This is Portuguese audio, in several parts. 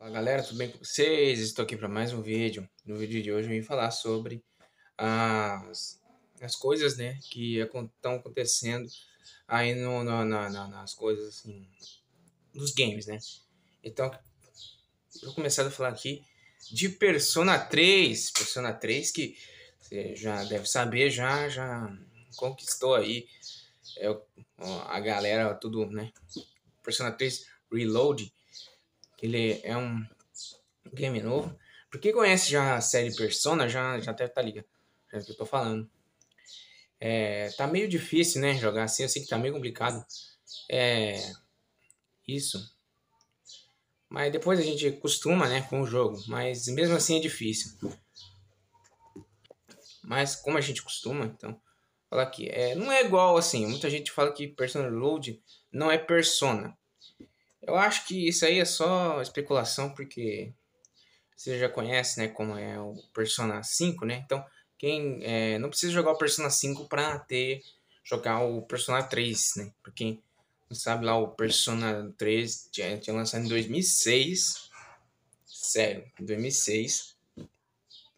Fala galera, tudo bem com vocês? Estou aqui para mais um vídeo. No vídeo de hoje eu vim falar sobre as, as coisas né, que estão acontecendo aí no, no na, nas coisas assim, dos games, né? Então, vou começar a falar aqui de Persona 3. Persona 3 que você já deve saber, já, já conquistou aí é a galera, tudo, né? Persona 3 Reload que ele é um game novo. Pra quem conhece já a série Persona, já, já deve estar tá ligado. Já é que eu tô falando. É, tá meio difícil, né? Jogar assim, eu sei que tá meio complicado. É. Isso. Mas depois a gente costuma, né, com o jogo. Mas mesmo assim é difícil. Mas como a gente costuma, então. Falar aqui. É, não é igual assim. Muita gente fala que Persona Load não é Persona. Eu acho que isso aí é só especulação, porque você já conhece, né, como é o Persona 5, né? Então, quem é, não precisa jogar o Persona 5 para ter jogar o Persona 3, né? Porque quem não sabe lá, o Persona 3 tinha, tinha lançado em 2006. Sério, em 2006.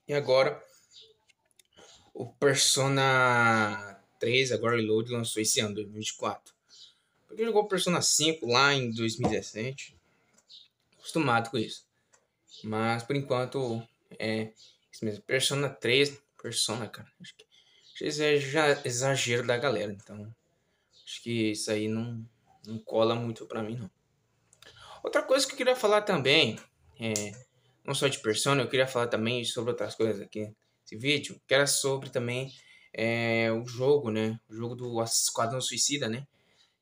E agora o Persona 3, agora o Reload, lançou esse ano, 2024 joguei jogou Persona 5 lá em 2017. Acostumado com isso. Mas por enquanto é isso mesmo. Persona 3. Persona, cara. Acho que, isso é já exagero da galera. Então acho que isso aí não, não cola muito pra mim, não. Outra coisa que eu queria falar também. É, não só de Persona, eu queria falar também sobre outras coisas aqui esse vídeo, que era sobre também é, o jogo, né? O jogo do Esquadrão Suicida, né?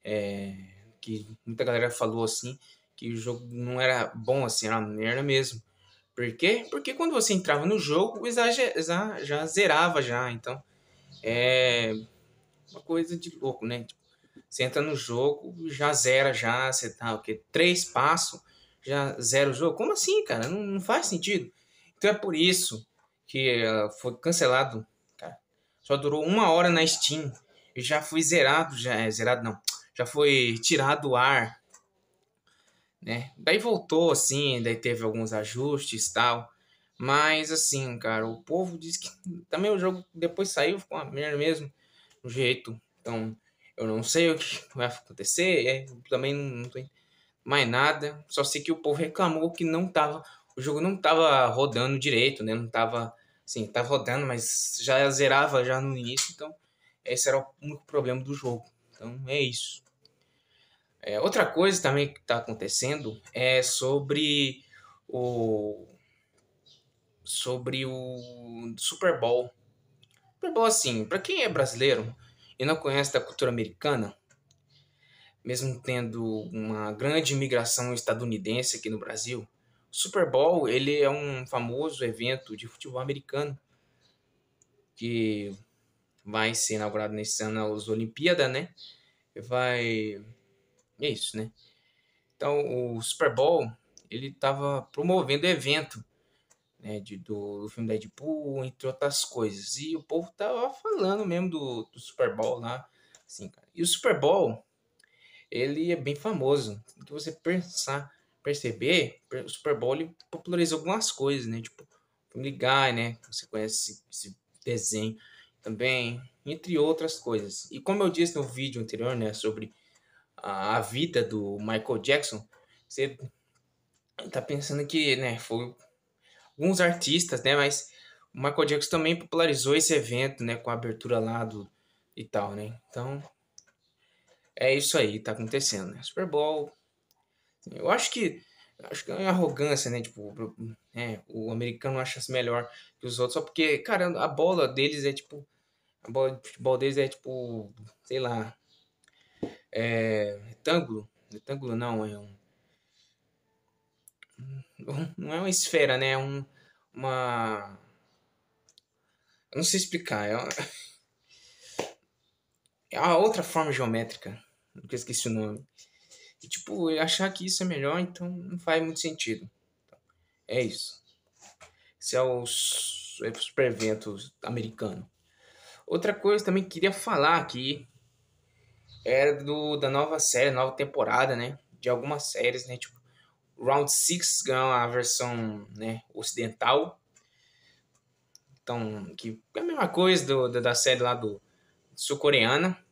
é, que muita galera falou assim, que o jogo não era bom assim, era merda mesmo. Por quê? Porque quando você entrava no jogo, o já, já zerava já, então é uma coisa de louco, né? Tipo, você entra no jogo, já zera já, você tá o quê? Três passos, já zera o jogo. Como assim, cara? Não, não faz sentido. Então é por isso que uh, foi cancelado, cara. Só durou uma hora na Steam. Eu já fui zerado, já é, zerado não já foi tirado do ar, né? Daí voltou assim, daí teve alguns ajustes tal. Mas assim, cara, o povo diz que também o jogo depois saiu ficou a merda mesmo, do jeito. Então, eu não sei o que vai acontecer, é, também não, não mais nada. Só sei que o povo reclamou que não tava, o jogo não tava rodando direito, né? Não tava, assim, tava rodando, mas já zerava já no início, então esse era o único problema do jogo. Então é isso. É, outra coisa também que está acontecendo é sobre o sobre o Super Bowl. Super Bowl assim, para quem é brasileiro e não conhece da cultura americana, mesmo tendo uma grande imigração estadunidense aqui no Brasil, o Super Bowl ele é um famoso evento de futebol americano que vai ser inaugurado nesse ano as Olimpíadas, né? Vai. É isso, né? Então, o Super Bowl, ele estava promovendo evento né, de, do, do filme Deadpool, entre outras coisas. E o povo tava falando mesmo do, do Super Bowl lá. Assim, cara. E o Super Bowl, ele é bem famoso. O que você pensar, perceber, o Super Bowl ele popularizou algumas coisas, né? Tipo, Family Guy, né? Você conhece esse desenho também, entre outras coisas. E como eu disse no vídeo anterior, né, sobre a, a vida do Michael Jackson, você tá pensando que, né, foi alguns artistas, né, mas o Michael Jackson também popularizou esse evento, né, com a abertura lá do e tal, né? Então, é isso aí, tá acontecendo, né? Super Bowl. Assim, eu acho que acho que é uma arrogância, né? Tipo, é, o americano acha-se melhor que os outros só porque, cara, a bola deles é tipo. A bola de futebol deles é tipo, sei lá. É, retângulo. Retângulo não, é um. Não é uma esfera, né? É um, uma. Eu não sei explicar. É, uma... é uma outra forma geométrica. Nunca esqueci o nome. E, tipo, achar que isso é melhor, então não faz muito sentido. É isso. Esse é o é supervento americano. Outra coisa também que queria falar aqui era do, da nova série, nova temporada, né? De algumas séries, né? Tipo, Round 6 ganhou a versão né, ocidental. Então, que é a mesma coisa do, da série lá do sul-coreana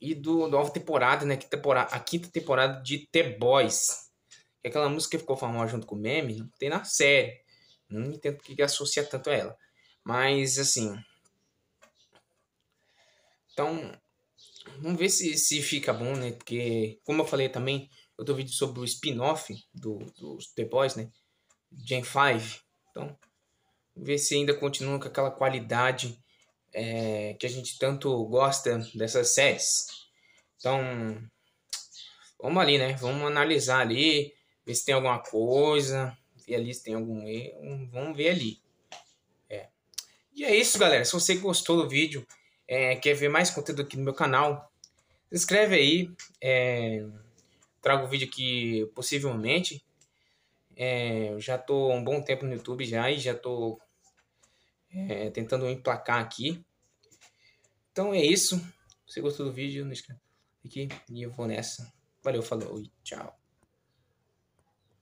e do nova temporada, né? Que temporada, a quinta temporada de The Boys. Que aquela música que ficou famosa junto com o meme, não tem na série. Não entendo por que associa tanto a ela. Mas assim. Então, vamos ver se, se fica bom, né? Porque, como eu falei também, eu tô vídeo sobre o spin-off do, dos The Boys, né? Gen 5. Então, vamos ver se ainda continua com aquela qualidade é, que a gente tanto gosta dessas séries. Então, vamos ali, né? Vamos analisar ali, ver se tem alguma coisa, ver ali se tem algum erro, vamos ver ali. É. E é isso, galera. Se você gostou do vídeo, é, quer ver mais conteúdo aqui no meu canal, se inscreve aí. É, trago o vídeo aqui possivelmente. É, já tô um bom tempo no YouTube já e já tô é, tentando emplacar aqui. Então é isso. Se gostou do vídeo, não esquece aqui. E eu vou nessa. Valeu, falou e tchau.